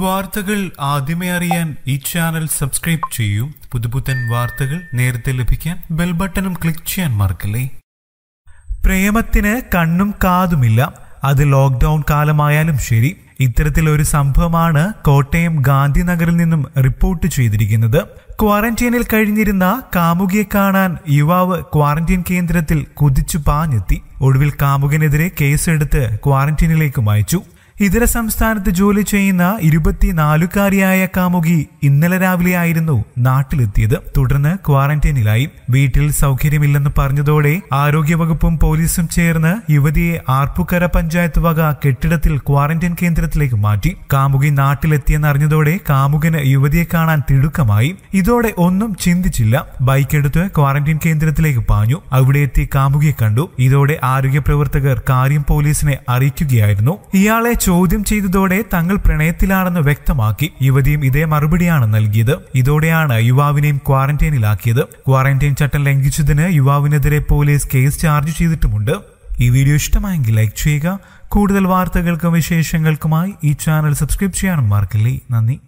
വാർത്തകൾ ആദ്യമേ അറിയാൻ ഈ ചാനൽ സബ്സ്ക്രൈബ് ചെയ്യൂ പുതുപുത്തൻ വാർത്തകൾ നേരത്തെ ലഭിക്കാൻ ബെൽ ബട്ടണും ക്ലിക്ക് ചെയ്യാൻ മറക്കല്ലേ പ്രേമത്തിന് കണ്ണും കാതുമില്ല അത് ലോക്ക്ഡൌൺ കാലമായാലും ശരി ഇത്തരത്തിലൊരു സംഭവമാണ് കോട്ടയം ഗാന്ധിനഗറിൽ നിന്നും റിപ്പോർട്ട് ചെയ്തിരിക്കുന്നത് ക്വാറന്റൈനിൽ കഴിഞ്ഞിരുന്ന കാമുകിയെ കാണാൻ യുവാവ് ക്വാറന്റീൻ കേന്ദ്രത്തിൽ കുതിച്ചു പാഞ്ഞെത്തി ഒടുവിൽ കാമുകനെതിരെ കേസെടുത്ത് ക്വാറന്റൈനിലേക്കും അയച്ചു ഇതര സംസ്ഥാനത്ത് ജോലി ചെയ്യുന്ന ഇരുപത്തിനാലുകാരിയായ കാമുകി ഇന്നലെ രാവിലെയായിരുന്നു നാട്ടിലെത്തിയത് തുടർന്ന് ക്വാറന്റൈനിലായി വീട്ടിൽ സൗകര്യമില്ലെന്ന് പറഞ്ഞതോടെ ആരോഗ്യവകുപ്പും പോലീസും ചേർന്ന് യുവതിയെ ആർപ്പുക്കര പഞ്ചായത്ത് വക കെട്ടിടത്തിൽ ക്വാറന്റൈൻ കേന്ദ്രത്തിലേക്ക് മാറ്റി കാമുകി നാട്ടിലെത്തിയെന്നറിഞ്ഞതോടെ കാമുകന് യുവതിയെ കാണാൻ തിടുക്കമായി ഇതോടെ ഒന്നും ചിന്തിച്ചില്ല ബൈക്കെടുത്ത് ക്വാറന്റൈൻ കേന്ദ്രത്തിലേക്ക് പാഞ്ഞു അവിടെ എത്തി കാമുകിയെ കണ്ടു ഇതോടെ ആരോഗ്യ പ്രവർത്തകർ കാര്യം പോലീസിനെ അറിയിക്കുകയായിരുന്നു ഇയാളെ ചോദ്യം ചെയ്തതോടെ തങ്ങൾ പ്രണയത്തിലാണെന്ന് വ്യക്തമാക്കി യുവതിയും ഇതേ മറുപടിയാണ് നൽകിയത് ഇതോടെയാണ് യുവാവിനെയും ക്വാറന്റൈനിലാക്കിയത് ക്വാറന്റൈൻ ചട്ടം ലംഘിച്ചതിന് യുവാവിനെതിരെ പോലീസ് കേസ് ചാർജ് ചെയ്തിട്ടുമുണ്ട് ഈ വീഡിയോ ഇഷ്ടമായെങ്കിൽ ലൈക്ക് ചെയ്യുക കൂടുതൽ വാർത്തകൾക്കും വിശേഷങ്ങൾക്കുമായി ഈ ചാനൽ സബ്സ്ക്രൈബ് ചെയ്യാനും മറക്കില്ലേ നന്ദി